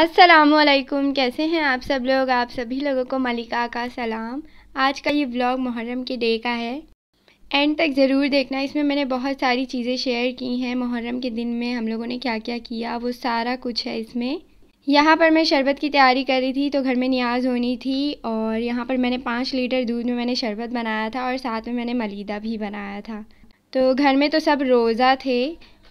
असलकुम कैसे हैं आप सब लोग आप सभी लोगों को मलिका का सलाम आज का ये व्लॉग मुहर्रम के डे का है एंड तक ज़रूर देखना इसमें मैंने बहुत सारी चीज़ें शेयर की हैं मुहर्रम के दिन में हम लोगों ने क्या क्या किया वो सारा कुछ है इसमें यहाँ पर मैं शरबत की तैयारी कर रही थी तो घर में न्याज होनी थी और यहाँ पर मैंने पाँच लीटर दूध में मैंने शरबत बनाया था और साथ में मैंने मलीदा भी बनाया था तो घर में तो सब रोज़ा थे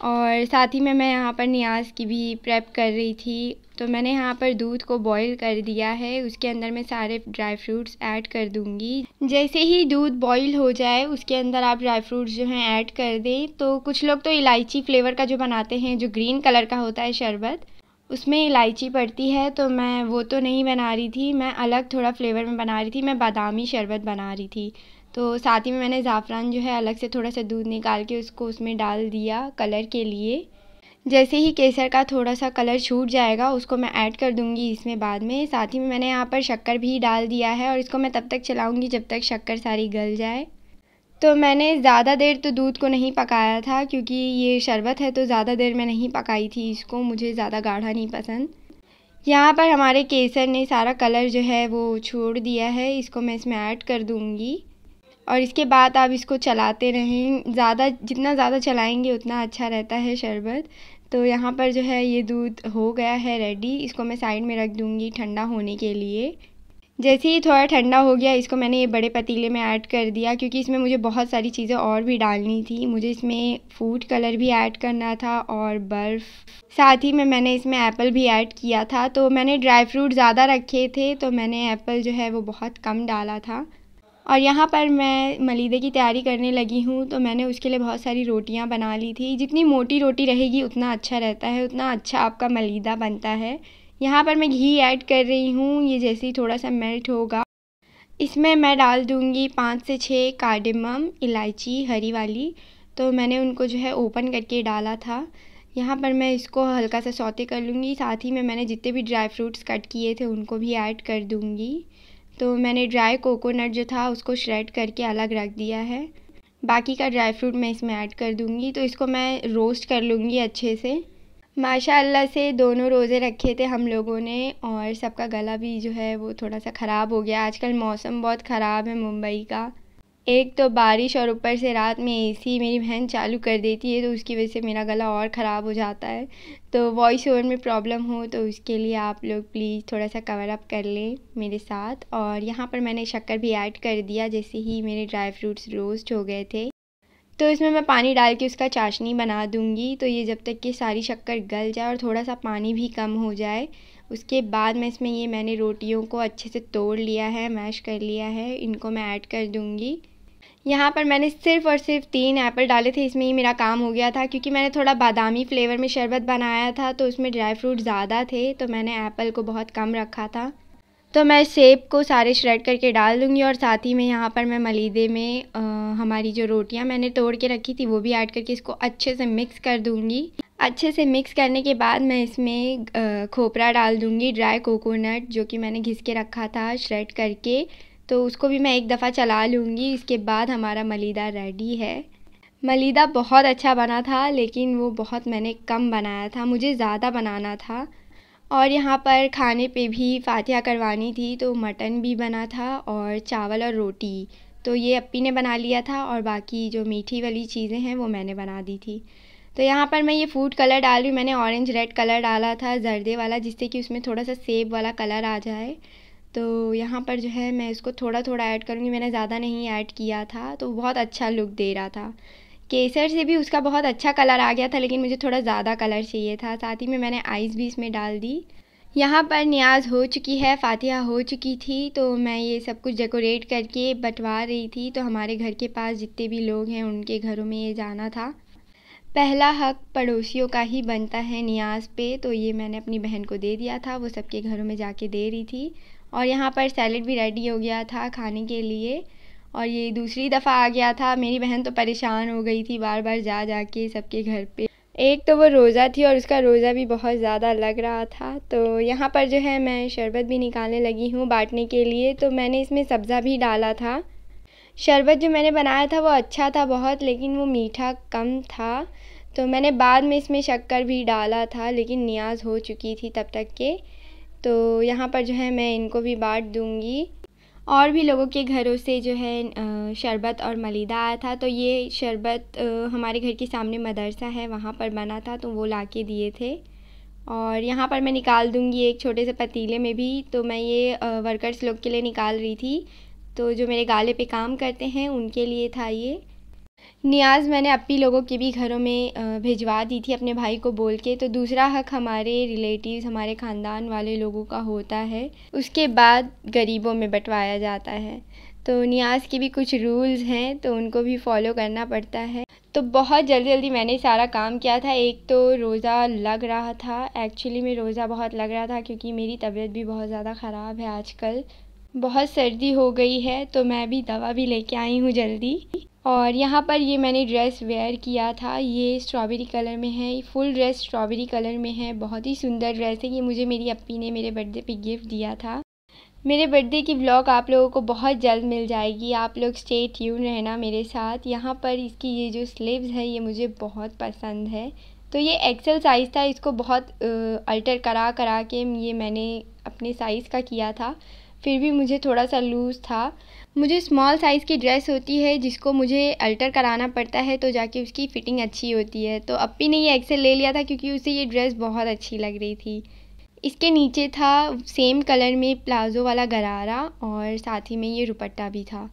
और साथ ही में मैं यहाँ पर नियाज़ की भी प्रेप कर रही थी तो मैंने यहाँ पर दूध को बॉईल कर दिया है उसके अंदर मैं सारे ड्राई फ्रूट्स ऐड कर दूँगी जैसे ही दूध बॉईल हो जाए उसके अंदर आप ड्राई फ्रूट्स जो हैं ऐड कर दें तो कुछ लोग तो इलायची फ्लेवर का जो बनाते हैं जो ग्रीन कलर का होता है शरबत उसमें इलायची पड़ती है तो मैं वो तो नहीं बना रही थी मैं अलग थोड़ा फ्लेवर में बना रही थी मैं बादामी शरबत बना रही थी तो साथ ही में मैंने ज़ाफ़रान जो है अलग से थोड़ा सा दूध निकाल के उसको उसमें डाल दिया कलर के लिए जैसे ही केसर का थोड़ा सा कलर छूट जाएगा उसको मैं ऐड कर दूंगी इसमें बाद में साथ ही में मैंने यहाँ पर शक्कर भी डाल दिया है और इसको मैं तब तक चलाऊंगी जब तक शक्कर सारी गल जाए तो मैंने ज़्यादा देर तो दूध को नहीं पकाया था क्योंकि ये शरबत है तो ज़्यादा देर मैं नहीं पकाई थी इसको मुझे ज़्यादा गाढ़ा नहीं पसंद यहाँ पर हमारे केसर ने सारा कलर जो है वो छोड़ दिया है इसको मैं इसमें ऐड कर दूँगी और इसके बाद आप इसको चलाते रहें ज़्यादा जितना ज़्यादा चलाएंगे उतना अच्छा रहता है शरबत तो यहाँ पर जो है ये दूध हो गया है रेडी इसको मैं साइड में रख दूँगी ठंडा होने के लिए जैसे ही थोड़ा ठंडा हो गया इसको मैंने ये बड़े पतीले में ऐड कर दिया क्योंकि इसमें मुझे बहुत सारी चीज़ें और भी डालनी थी मुझे इसमें फूड कलर भी ऐड करना था और बर्फ़ साथ ही में मैंने इसमें एप्पल भी ऐड किया था तो मैंने ड्राई फ्रूट ज़्यादा रखे थे तो मैंने एप्पल जो है वो बहुत कम डाला था और यहाँ पर मैं मलीदे की तैयारी करने लगी हूँ तो मैंने उसके लिए बहुत सारी रोटियाँ बना ली थी जितनी मोटी रोटी रहेगी उतना अच्छा रहता है उतना अच्छा आपका मलीदा बनता है यहाँ पर मैं घी ऐड कर रही हूँ ये जैसे ही थोड़ा सा मेल्ट होगा इसमें मैं डाल दूँगी पाँच से छः कार्डिमम इलायची हरी वाली तो मैंने उनको जो है ओपन करके डाला था यहाँ पर मैं इसको हल्का सा सौते कर लूँगी साथ ही में मैंने जितने भी ड्राई फ्रूट्स कट किए थे उनको भी ऐड कर दूँगी तो मैंने ड्राई कोकोनट जो था उसको श्रेड करके अलग रख दिया है बाकी का ड्राई फ्रूट मैं इसमें ऐड कर दूँगी तो इसको मैं रोस्ट कर लूँगी अच्छे से माशाल्लाह से दोनों रोज़े रखे थे हम लोगों ने और सबका गला भी जो है वो थोड़ा सा ख़राब हो गया आजकल मौसम बहुत ख़राब है मुंबई का एक तो बारिश और ऊपर से रात में ए सी मेरी बहन चालू कर देती है तो उसकी वजह से मेरा गला और ख़राब हो जाता है तो वॉइस ओवर में प्रॉब्लम हो तो उसके लिए आप लोग प्लीज़ थोड़ा सा कवर अप कर लें मेरे साथ और यहाँ पर मैंने शक्कर भी ऐड कर दिया जैसे ही मेरे ड्राई फ्रूट्स रोस्ट हो गए थे तो इसमें मैं पानी डाल के उसका चाशनी बना दूँगी तो ये जब तक कि सारी शक्कर गल जाए और थोड़ा सा पानी भी कम हो जाए उसके बाद मैं इसमें ये मैंने रोटियों को अच्छे से तोड़ लिया है मैश कर लिया है इनको मैं ऐड कर दूँगी यहाँ पर मैंने सिर्फ़ और सिर्फ तीन एप्पल डाले थे इसमें ही मेरा काम हो गया था क्योंकि मैंने थोड़ा बादामी फ्लेवर में शरबत बनाया था तो उसमें ड्राई फ्रूट ज़्यादा थे तो मैंने एप्पल को बहुत कम रखा था तो मैं सेब को सारे श्रेड करके डाल दूँगी और साथ ही में यहाँ पर मैं मलीदे में आ, हमारी जो रोटियाँ मैंने तोड़ के रखी थी वो भी ऐड करके इसको अच्छे से मिक्स कर दूँगी अच्छे से मिक्स करने के बाद मैं इसमें खोपरा डाल दूँगी ड्राई कोकोनट जो कि मैंने घिस के रखा था श्रेड करके तो उसको भी मैं एक दफ़ा चला लूँगी इसके बाद हमारा मलीदा रेडी है मलीदा बहुत अच्छा बना था लेकिन वो बहुत मैंने कम बनाया था मुझे ज़्यादा बनाना था और यहाँ पर खाने पे भी फातिहा करवानी थी तो मटन भी बना था और चावल और रोटी तो ये अपी ने बना लिया था और बाकी जो मीठी वाली चीज़ें हैं वो मैंने बना दी थी तो यहाँ पर मैं ये फूड कलर डाल रही हूँ मैंने ऑरेंज रेड कलर डाला था जर्दे वाला जिससे कि उसमें थोड़ा सा सेब वाला कलर आ जाए तो यहाँ पर जो है मैं इसको थोड़ा थोड़ा ऐड करूँगी मैंने ज़्यादा नहीं ऐड किया था तो बहुत अच्छा लुक दे रहा था केसर से भी उसका बहुत अच्छा कलर आ गया था लेकिन मुझे थोड़ा ज़्यादा कलर चाहिए था साथ ही में मैंने आइस भी इसमें डाल दी यहाँ पर न्याज हो चुकी है फातिहा हो चुकी थी तो मैं ये सब कुछ डेकोरेट करके बंटवा रही थी तो हमारे घर के पास जितने भी लोग हैं उनके घरों में ये जाना था पहला हक पड़ोसियों का ही बनता है न्याज पे तो ये मैंने अपनी बहन को दे दिया था वो सबके घरों में जाके दे रही थी और यहाँ पर सैलड भी रेडी हो गया था खाने के लिए और ये दूसरी दफ़ा आ गया था मेरी बहन तो परेशान हो गई थी बार बार जा जा के सबके घर पे एक तो वो रोज़ा थी और उसका रोज़ा भी बहुत ज़्यादा लग रहा था तो यहाँ पर जो है मैं शरबत भी निकालने लगी हूँ बाँटने के लिए तो मैंने इसमें सब्ज़ा भी डाला था शरबत जो मैंने बनाया था वो अच्छा था बहुत लेकिन वो मीठा कम था तो मैंने बाद में इसमें शक्कर भी डाला था लेकिन नियाज हो चुकी थी तब तक के तो यहाँ पर जो है मैं इनको भी बाँट दूँगी और भी लोगों के घरों से जो है शरबत और मलिदा आया था तो ये शरबत हमारे घर के सामने मदरसा है वहाँ पर बना था तो वो ला के दिए थे और यहाँ पर मैं निकाल दूँगी एक छोटे से पतीले में भी तो मैं ये वर्कर्स लोग के लिए निकाल रही थी तो जो मेरे गाले पे काम करते हैं उनके लिए था ये न्याज़ मैंने अपने लोगों के भी घरों में भिजवा दी थी अपने भाई को बोल के तो दूसरा हक़ हमारे रिलेटिव्स हमारे ख़ानदान वाले लोगों का होता है उसके बाद गरीबों में बंटवाया जाता है तो न्याज़ के भी कुछ रूल्स हैं तो उनको भी फ़ॉलो करना पड़ता है तो बहुत जल्दी जल्दी मैंने सारा काम किया था एक तो रोज़ा लग रहा था एक्चुअली में रोज़ा बहुत लग रहा था क्योंकि मेरी तबीयत भी बहुत ज़्यादा ख़राब है आजकल बहुत सर्दी हो गई है तो मैं भी दवा भी लेके आई हूँ जल्दी और यहाँ पर ये मैंने ड्रेस वेयर किया था ये स्ट्रॉबेरी कलर में है फुल ड्रेस स्ट्रॉबेरी कलर में है बहुत ही सुंदर ड्रेस है ये मुझे मेरी अपी ने मेरे बर्थडे पे गिफ्ट दिया था मेरे बर्थडे की ब्लॉग आप लोगों को बहुत जल्द मिल जाएगी आप लोग स्टे ट्यून रहना मेरे साथ यहाँ पर इसकी ये जो स्लीव्स है ये मुझे बहुत पसंद है तो ये एक्सेल साइज़ था इसको बहुत अल्टर करा करा के ये मैंने अपने साइज़ का किया था फिर भी मुझे थोड़ा सा लूज़ था मुझे स्मॉल साइज़ की ड्रेस होती है जिसको मुझे अल्टर कराना पड़ता है तो जाके उसकी फ़िटिंग अच्छी होती है तो अपी ने ये एक्सेल ले लिया था क्योंकि उसे ये ड्रेस बहुत अच्छी लग रही थी इसके नीचे था सेम कलर में प्लाज़ो वाला गरारा और साथ ही में ये रुपट्टा भी था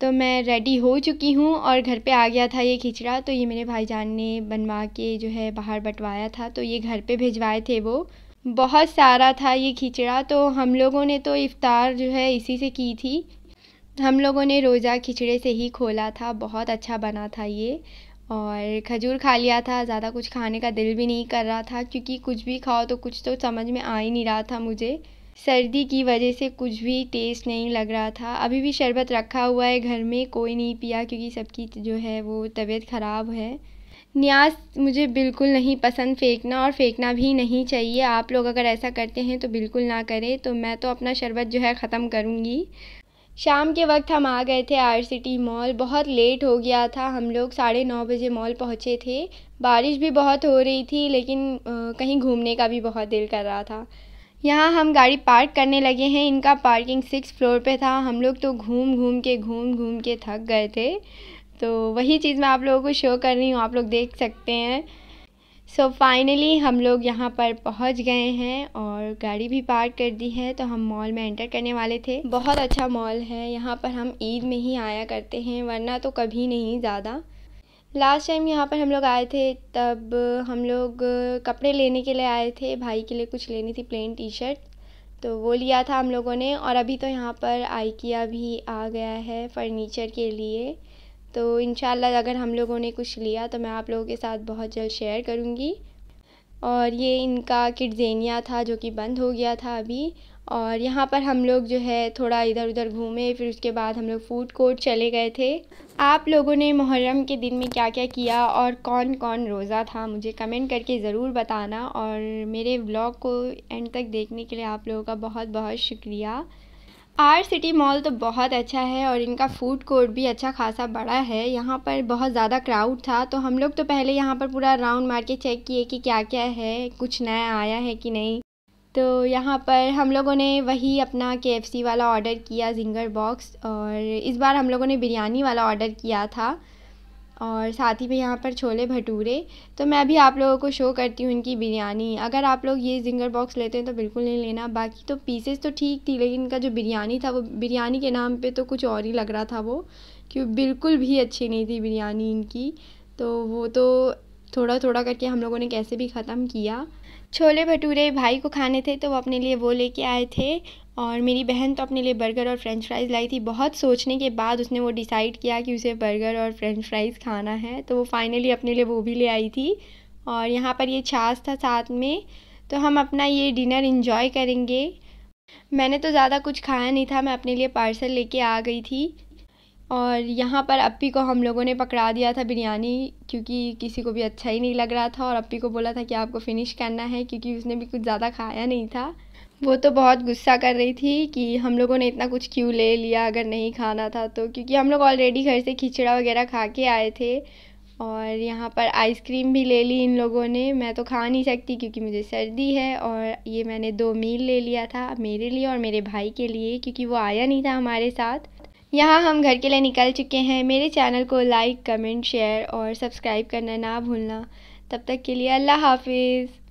तो मैं रेडी हो चुकी हूँ और घर पे आ गया था ये खिचड़ा तो ये मेरे भाईजान ने बनवा के जो है बाहर बंटवाया था तो ये घर पे भिजवाए थे वो बहुत सारा था ये खिचड़ा तो हम लोगों ने तो इफ़ार जो है इसी से की थी हम लोगों ने रोज़ा खिचड़े से ही खोला था बहुत अच्छा बना था ये और खजूर खा लिया था ज़्यादा कुछ खाने का दिल भी नहीं कर रहा था क्योंकि कुछ भी खाओ तो कुछ तो समझ में आ ही नहीं रहा था मुझे सर्दी की वजह से कुछ भी टेस्ट नहीं लग रहा था अभी भी शरबत रखा हुआ है घर में कोई नहीं पिया क्योंकि सबकी जो है वो तबीयत ख़राब है न्याज मुझे बिल्कुल नहीं पसंद फेंकना और फेंकना भी नहीं चाहिए आप लोग अगर ऐसा करते हैं तो बिल्कुल ना करें तो मैं तो अपना शरबत जो है ख़त्म करूँगी शाम के वक्त हम आ गए थे आर सिटी मॉल बहुत लेट हो गया था हम लोग साढ़े नौ बजे मॉल पहुँचे थे बारिश भी बहुत हो रही थी लेकिन कहीं घूमने का भी बहुत दिल कर रहा था यहाँ हम गाड़ी पार्क करने लगे हैं इनका पार्किंग सिक्स फ्लोर पे था हम लोग तो घूम घूम के घूम घूम के थक गए थे तो वही चीज़ मैं आप लोगों को शो कर रही हूँ आप लोग देख सकते हैं सो so, फाइनली हम लोग यहाँ पर पहुँच गए हैं और गाड़ी भी पार्क कर दी है तो हम मॉल में एंटर करने वाले थे बहुत अच्छा मॉल है यहाँ पर हम ईद में ही आया करते हैं वरना तो कभी नहीं ज़्यादा लास्ट टाइम यहाँ पर हम लोग आए थे तब हम लोग कपड़े लेने के लिए आए थे भाई के लिए कुछ लेनी थी प्लेन टी शर्ट तो वो लिया था हम लोगों ने और अभी तो यहाँ पर आइकिया भी आ गया है फर्नीचर के लिए तो इन अगर हम लोगों ने कुछ लिया तो मैं आप लोगों के साथ बहुत जल्द शेयर करूँगी और ये इनका किडजेनिया था जो कि बंद हो गया था अभी और यहाँ पर हम लोग जो है थोड़ा इधर उधर घूमे फिर उसके बाद हम लोग फूड कोर्ट चले गए थे आप लोगों ने मुहर्रम के दिन में क्या क्या किया और कौन कौन रोज़ा था मुझे कमेंट करके ज़रूर बताना और मेरे ब्लॉग को एंड तक देखने के लिए आप लोगों का बहुत बहुत शुक्रिया आर सिटी मॉल तो बहुत अच्छा है और इनका फूड कोर्ट भी अच्छा खासा बड़ा है यहाँ पर बहुत ज़्यादा क्राउड था तो हम लोग तो पहले यहाँ पर पूरा राउंड मार के चेक किए कि क्या क्या है कुछ नया आया है कि नहीं तो यहाँ पर हम लोगों ने वही अपना के वाला ऑर्डर किया जिंगर बॉक्स और इस बार हम लोगों ने बिरयानी वाला ऑर्डर किया था और साथ ही में यहाँ पर छोले भटूरे तो मैं अभी आप लोगों को शो करती हूँ इनकी बिरयानी अगर आप लोग ये जिंगर बॉक्स लेते हैं तो बिल्कुल नहीं लेना बाकी तो पीसेस तो ठीक थी लेकिन इनका जो बिरयानी था वो बिरयानी के नाम पे तो कुछ और ही लग रहा था वो कि बिल्कुल भी अच्छी नहीं थी बिरयानी इनकी तो वो तो थोड़ा थोड़ा करके हम लोगों ने कैसे भी ख़त्म किया छोले भटूरे भाई को खाने थे तो वो अपने लिए वो लेके आए थे और मेरी बहन तो अपने लिए बर्गर और फ्रेंच फ्राइज़ लाई थी बहुत सोचने के बाद उसने वो डिसाइड किया कि उसे बर्गर और फ्रेंच फ्राइज़ खाना है तो वो फाइनली अपने लिए वो भी ले आई थी और यहाँ पर ये छाछ था साथ में तो हम अपना ये डिनर इन्जॉय करेंगे मैंने तो ज़्यादा कुछ खाया नहीं था मैं अपने लिए पार्सल लेके आ गई थी और यहाँ पर अप्पी को हम लोगों ने पकड़ा दिया था बिरयानी क्योंकि किसी को भी अच्छा ही नहीं लग रहा था और अप्पी को बोला था कि आपको फिनिश करना है क्योंकि उसने भी कुछ ज़्यादा खाया नहीं था वो तो बहुत गुस्सा कर रही थी कि हम लोगों ने इतना कुछ क्यों ले लिया अगर नहीं खाना था तो क्योंकि हम लोग ऑलरेडी घर से खिचड़ा वगैरह खा के आए थे और यहाँ पर आइसक्रीम भी ले ली इन लोगों ने मैं तो खा नहीं सकती क्योंकि मुझे सर्दी है और ये मैंने दो मील ले लिया था मेरे लिए और मेरे भाई के लिए क्योंकि वो आया नहीं था हमारे साथ यहाँ हम घर के लिए निकल चुके हैं मेरे चैनल को लाइक कमेंट शेयर और सब्सक्राइब करना ना भूलना तब तक के लिए अल्लाह हाफिज़